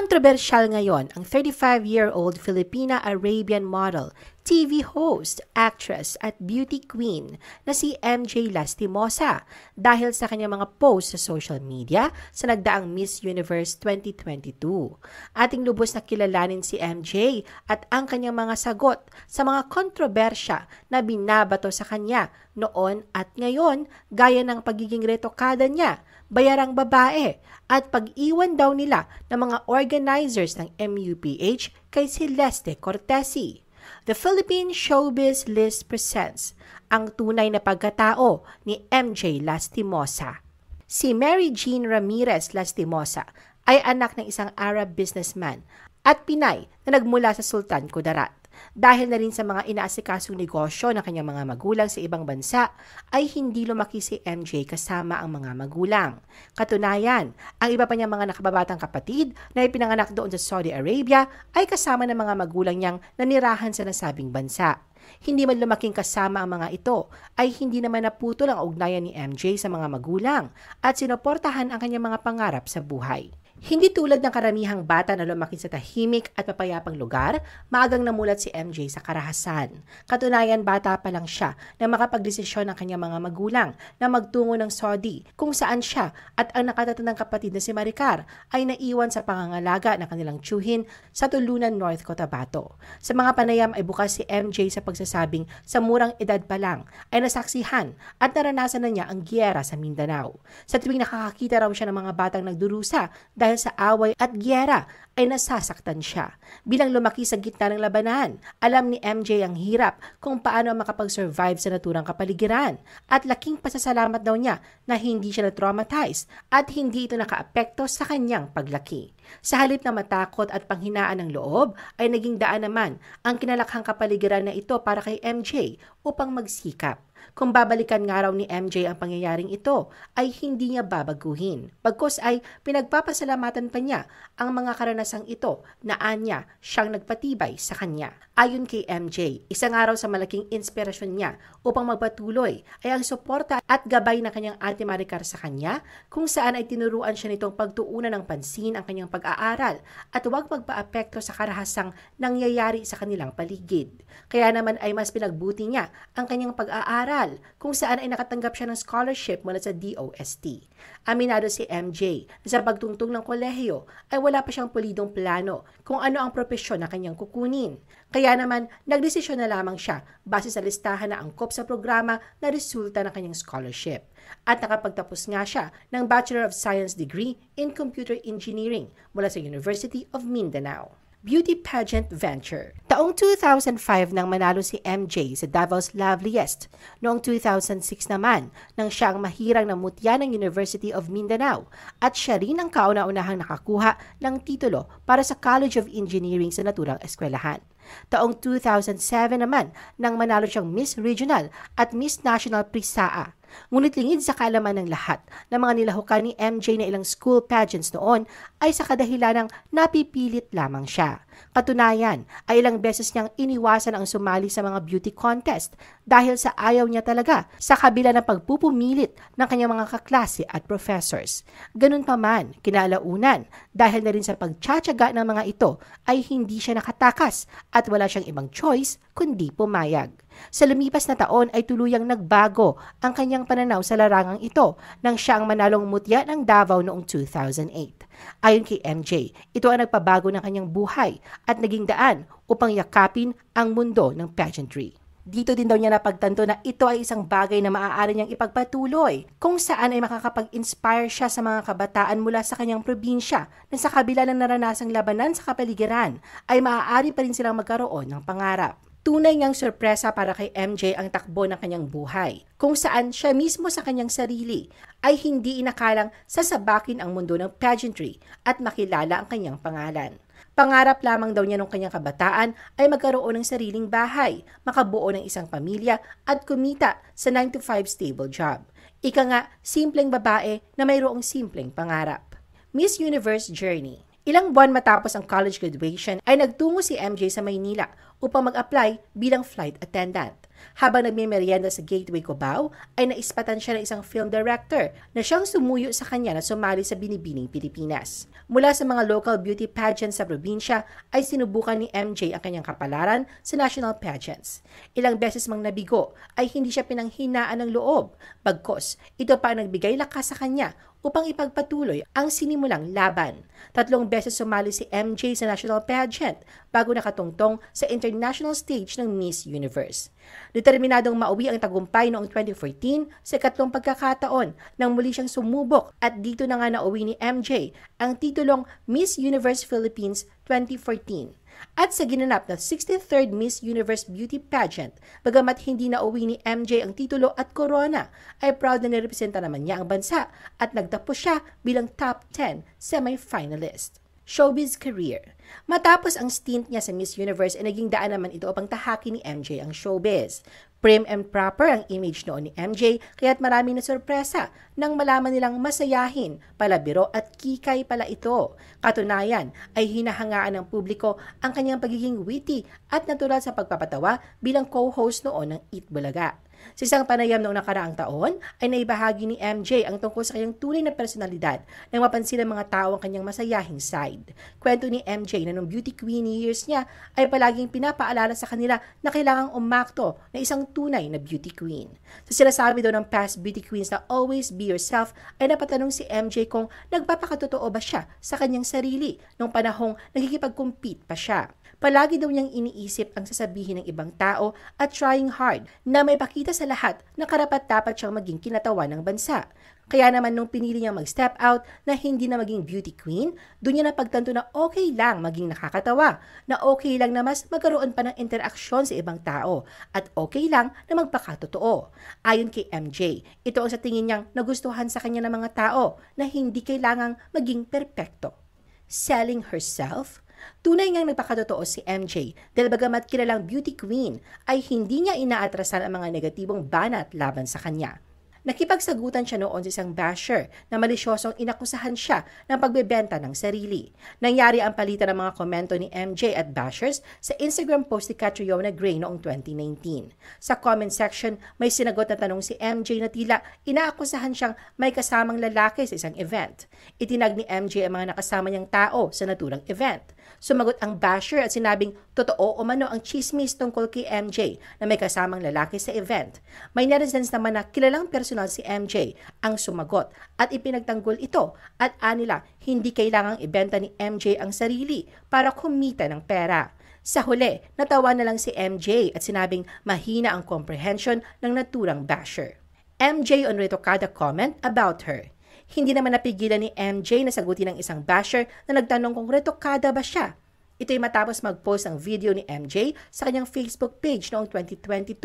Kontrobersyal ngayon ang 35-year-old Filipina-Arabian model TV host, actress at beauty queen na si MJ Lastimosa dahil sa kanyang mga post sa social media sa nagdaang Miss Universe 2022. Ating lubos na kilalanin si MJ at ang kanyang mga sagot sa mga kontrobersya na binabato sa kanya noon at ngayon gaya ng pagiging retokada niya, bayarang babae at pag-iwan daw nila ng mga organizers ng MUPH kay Celeste Cortesi. The Philippine Showbiz List presents ang tunay na pagkatao ni MJ Lastimosa. Si Mary Jean Ramirez Lastimosa ay anak ng isang Arab businessman at Pinay na nagmula sa Sultan Kudarat. Dahil na rin sa mga inaasikasong negosyo ng kanyang mga magulang sa ibang bansa, ay hindi lumaki si MJ kasama ang mga magulang. Katunayan, ang iba pa niyang mga nakababatang kapatid na ipinanganak doon sa Saudi Arabia ay kasama ng mga magulang niyang nanirahan sa nasabing bansa. Hindi man lumaking kasama ang mga ito, ay hindi naman naputol ang ugnayan ni MJ sa mga magulang at sinuportahan ang kanyang mga pangarap sa buhay. Hindi tulad ng karamihang bata na lumaki sa tahimik at papayapang lugar, maagang namulat si MJ sa karahasan. Katunayan bata pa lang siya na makapagdesisyon ng kanyang mga magulang na magtungo ng Saudi kung saan siya at ang nakatatandang kapatid na si Maricar ay naiwan sa pangangalaga ng kanilang tiyuhin sa tulunan North Cotabato. Sa mga panayam ay bukas si MJ sa pagsasabing sa murang edad pa lang ay nasaksihan at naranasan na niya ang giyera sa Mindanao. Sa tuwing nakakakita raw siya ng mga batang nagdurusa dahil dahil sa away at gyera ay nasasaktan siya. Bilang lumaki sa gitna ng labanan, alam ni MJ ang hirap kung paano makapag-survive sa naturang kapaligiran at laking pasasalamat daw niya na hindi siya na-traumatize at hindi ito nakaapekto sa kanyang paglaki. Sa halip na matakot at panghinaan ng loob, ay naging daan naman ang kinalakhang kapaligiran na ito para kay MJ upang magsikap. Kung babalikan nga raw ni MJ ang pangyayaring ito, ay hindi niya babaguhin. Bagkos ay pinagpapasalamatan pa niya ang mga karanasang ito na anya siyang nagpatibay sa kanya. Ayon kay MJ, isang araw sa malaking inspirasyon niya upang magpatuloy ay ang suporta at gabay na kanyang ate Maricar sa kanya kung saan ay tinuruan siya nitong pagtuunan ng pansin ang kanyang pag-aaral at huwag magpaapekto sa karahasang nangyayari sa kanilang paligid. Kaya naman ay mas pinagbuti niya ang kanyang pag-aaral pag-aaral kung saan ay nakatanggap siya ng scholarship mula sa DOST. Aminado si MJ na sa pagtungtong ng kolehiyo ay wala pa siyang pulidong plano kung ano ang propesyon na kanyang kukunin. Kaya naman, nagdesisyon na lamang siya base sa listahan na angkop sa programa na resulta ng kanyang scholarship. At nakapagtapos nga siya ng Bachelor of Science degree in Computer Engineering mula sa University of Mindanao beauty pageant venture. Taong 2005 nang manalo si MJ sa Davao's Loveliest. Noong 2006 naman, nang siya ang mahirang na mutya ng University of Mindanao at siya rin ang kauna-unahang nakakuha ng titulo para sa College of Engineering sa naturang eskwelahan. Taong 2007 naman nang manalo siyang Miss Regional at Miss National Prisaa Ngunit lingid sa kalaman ng lahat na mga nilahukan ni MJ na ilang school pageants noon ay sa ng napipilit lamang siya. Katunayan ay ilang beses niyang iniwasan ang sumali sa mga beauty contest dahil sa ayaw niya talaga sa kabila ng pagpupumilit ng kanyang mga kaklase at professors. Ganun pa man, kinalaunan dahil na rin sa pagtsatsaga ng mga ito ay hindi siya nakatakas at wala siyang ibang choice kundi pumayag. Sa lumipas na taon ay tuluyang nagbago ang kanyang pananaw sa larangang ito nang siya ang manalong mutya ng Davao noong 2008. Ayon kay MJ, ito ang nagpabago ng kanyang buhay at naging daan upang yakapin ang mundo ng pageantry. Dito din daw niya napagtanto na ito ay isang bagay na maaari niyang ipagpatuloy kung saan ay makakapag-inspire siya sa mga kabataan mula sa kanyang probinsya na sa kabila ng naranasang labanan sa kapaligiran ay maaari pa rin silang magkaroon ng pangarap tunay ngang sorpresa para kay MJ ang takbo ng kanyang buhay, kung saan siya mismo sa kanyang sarili ay hindi inakalang sasabakin ang mundo ng pageantry at makilala ang kanyang pangalan. Pangarap lamang daw niya nung kanyang kabataan ay magkaroon ng sariling bahay, makabuo ng isang pamilya at kumita sa 9 to 5 stable job. Ika nga, simpleng babae na mayroong simpleng pangarap. Miss Universe Journey Ilang buwan matapos ang college graduation ay nagtungo si MJ sa Maynila upang mag-apply bilang flight attendant. Habang nagmimeryenda sa Gateway Cubao, ay naispatan siya ng isang film director na siyang sumuyo sa kanya na sumali sa Binibining Pilipinas. Mula sa mga local beauty pageant sa probinsya, ay sinubukan ni MJ ang kanyang kapalaran sa national pageants. Ilang beses mang nabigo, ay hindi siya pinanghinaan ng loob. Bagkos, ito pa ang nagbigay lakas sa kanya upang ipagpatuloy ang sinimulang laban. Tatlong beses sumali si MJ sa national pageant bago nakatungtong sa international stage ng Miss Universe. Determinadong mauwi ang tagumpay noong 2014 sa ikatlong pagkakataon nang muli siyang sumubok at dito na nga nauwi ni MJ ang titulong Miss Universe Philippines 2014 at sa ginanap na 63rd Miss Universe Beauty Pageant. Bagamat hindi nauwi ni MJ ang titulo at corona, ay proud na nirepresenta naman niya ang bansa at nagtapos siya bilang top 10 semifinalist showbiz career. Matapos ang stint niya sa Miss Universe ay naging daan naman ito upang tahaki ni MJ ang showbiz. Prim and proper ang image noon ni MJ kaya't marami na sorpresa nang malaman nilang masayahin, palabiro at kikay pala ito. Katunayan ay hinahangaan ng publiko ang kanyang pagiging witty at natural sa pagpapatawa bilang co-host noon ng Eat Bulaga. Sa isang panayam noong nakaraang taon, ay naibahagi ni MJ ang tungkol sa kanyang tunay na personalidad nang mapansin ng mga tao ang kanyang masayahing side. Kwento ni MJ na noong beauty queen years niya ay palaging pinapaalala sa kanila na kailangang umakto na isang tunay na beauty queen. Sa sinasabi daw ng past beauty queens na always be yourself, ay napatanong si MJ kung nagpapakatotoo ba siya sa kanyang sarili nung panahong nagkikipag-compete pa siya. Palagi daw niyang iniisip ang sasabihin ng ibang tao at trying hard na may pakita sa lahat na karapat-dapat siyang maging kinatawan ng bansa. Kaya naman nung pinili niyang mag-step out na hindi na maging beauty queen, doon niya napagtanto na okay lang maging nakakatawa, na okay lang na mas magkaroon pa ng interaksyon sa ibang tao, at okay lang na magpakatotoo. Ayon kay MJ, ito ang sa tingin niyang nagustuhan sa kanya ng mga tao na hindi kailangang maging perpekto. Selling herself, Tunay ngang nagpakatotoo si MJ dahil bagamat kilalang beauty queen ay hindi niya inaatrasan ang mga negatibong banat laban sa kanya. Nakipagsagutan siya noon sa isang basher na malisyosong inakusahan siya ng pagbebenta ng sarili. Nangyari ang palitan ng mga komento ni MJ at bashers sa Instagram post ni Catriona Gray noong 2019. Sa comment section, may sinagot na tanong si MJ na tila inaakusahan siyang may kasamang lalaki sa isang event. Itinag ni MJ ang mga nakasama niyang tao sa naturang event. Sumagot ang basher at sinabing totoo o mano ang chismis tungkol kay MJ na may kasamang lalaki sa event. May netizens naman na kilalang personal National si MJ ang sumagot at ipinagtanggol ito at anila hindi kailangang ibenta ni MJ ang sarili para kumita ng pera. Sa huli, natawa na lang si MJ at sinabing mahina ang comprehension ng naturang basher. MJ on Retocada comment about her. Hindi naman napigilan ni MJ na sagutin ng isang basher na nagtanong kung retokada ba siya Ito'y matapos mag-post ang video ni MJ sa kanyang Facebook page noong 2022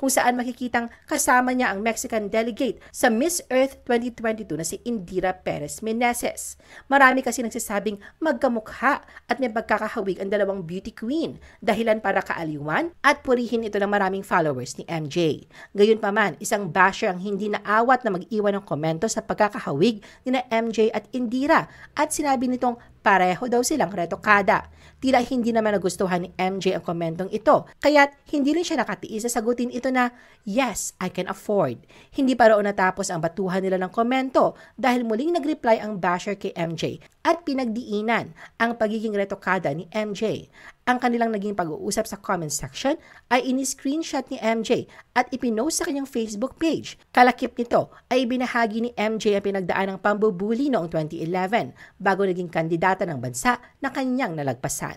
kung saan makikitang kasama niya ang Mexican delegate sa Miss Earth 2022 na si Indira Perez Meneses. Marami kasi nagsasabing magkamukha at may pagkakahawig ang dalawang beauty queen dahilan para kaaliwan at purihin ito ng maraming followers ni MJ. Gayunpaman, isang basher ang hindi naawat na mag-iwan ng komento sa pagkakahawig ni na MJ at Indira at sinabi nitong pareho daw silang retokada. Tila hindi naman nagustuhan ni MJ ang komentong ito, Kaya hindi rin siya nakatiis sa sagutin ito na, Yes, I can afford. Hindi pa roon natapos ang batuhan nila ng komento dahil muling nagreply ang basher kay MJ at pinagdiinan ang pagiging retokada ni MJ. Ang kanilang naging pag-uusap sa comment section ay ini-screenshot ni MJ at ipinost sa kanyang Facebook page. Kalakip nito ay binahagi ni MJ ang pinagdaan ng pambubuli noong 2011 bago naging kandidata ng bansa na kanyang nalagpasan.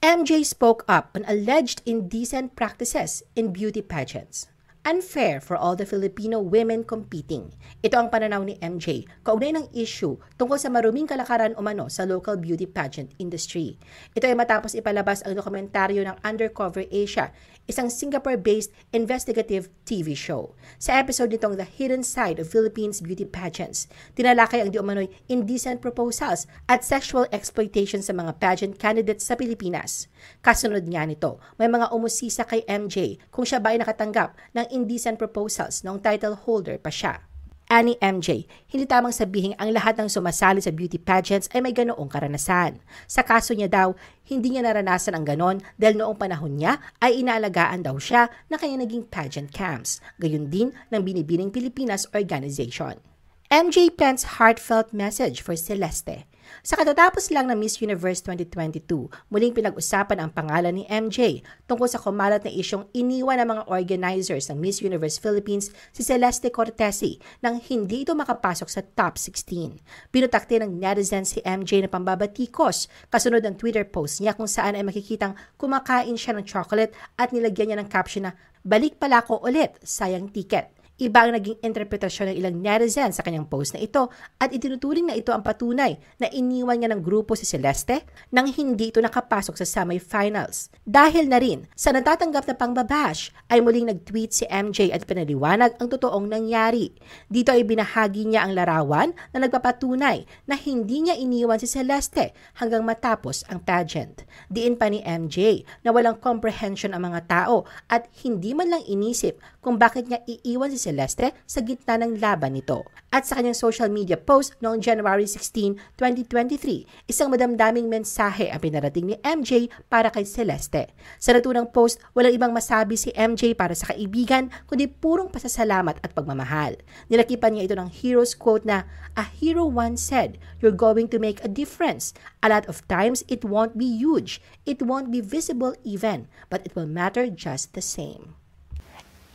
MJ spoke up on alleged indecent practices in beauty pageants. Unfair for all the Filipino women competing. Ito ang pananaw ni MJ, kaugnay ng issue tungkol sa maruming kalakaran umano sa local beauty pageant industry. Ito ay matapos ipalabas ang dokumentaryo ng Undercover Asia isang Singapore-based investigative TV show. Sa episode nitong The Hidden Side of Philippines Beauty Pageants, tinalakay ang diumano'y indecent proposals at sexual exploitation sa mga pageant candidates sa Pilipinas. Kasunod nga nito, may mga umusisa kay MJ kung siya ba ay nakatanggap ng indecent proposals noong title holder pa siya. Annie MJ, hindi tamang sabihin ang lahat ng sumasali sa beauty pageants ay may ganoong karanasan. Sa kaso niya daw, hindi niya naranasan ang ganon dahil noong panahon niya ay inaalagaan daw siya na kaya naging pageant camps, gayon din ng Binibining Pilipinas Organization. MJ plans heartfelt message for Celeste. Sa katatapos lang ng Miss Universe 2022, muling pinag-usapan ang pangalan ni MJ tungkol sa kumalat na isyong iniwan ng mga organizers ng Miss Universe Philippines si Celeste Cortesi nang hindi ito makapasok sa top 16. Pinutakti ng netizen si MJ na pambabatikos kasunod ng Twitter post niya kung saan ay makikitang kumakain siya ng chocolate at nilagyan niya ng caption na balik pala ko ulit, sayang ticket. Iba ang naging interpretasyon ng ilang netizen sa kanyang post na ito at itinuturing na ito ang patunay na iniwan niya ng grupo si Celeste nang hindi ito nakapasok sa semifinals. Dahil na rin sa natatanggap na pangbabash ay muling nag-tweet si MJ at pinaliwanag ang totoong nangyari. Dito ay binahagi niya ang larawan na nagpapatunay na hindi niya iniwan si Celeste hanggang matapos ang pageant. Diin pa ni MJ na walang comprehension ang mga tao at hindi man lang inisip kung bakit niya iiwan si Celeste sa gitna ng laban nito. At sa kanyang social media post noong January 16, 2023, isang madamdaming mensahe ang pinarating ni MJ para kay Celeste. Sa natunang post, walang ibang masabi si MJ para sa kaibigan kundi purong pasasalamat at pagmamahal. Nilakipan niya ito ng hero's quote na, A hero once said, you're going to make a difference. A lot of times, it won't be huge. It won't be visible even, but it will matter just the same.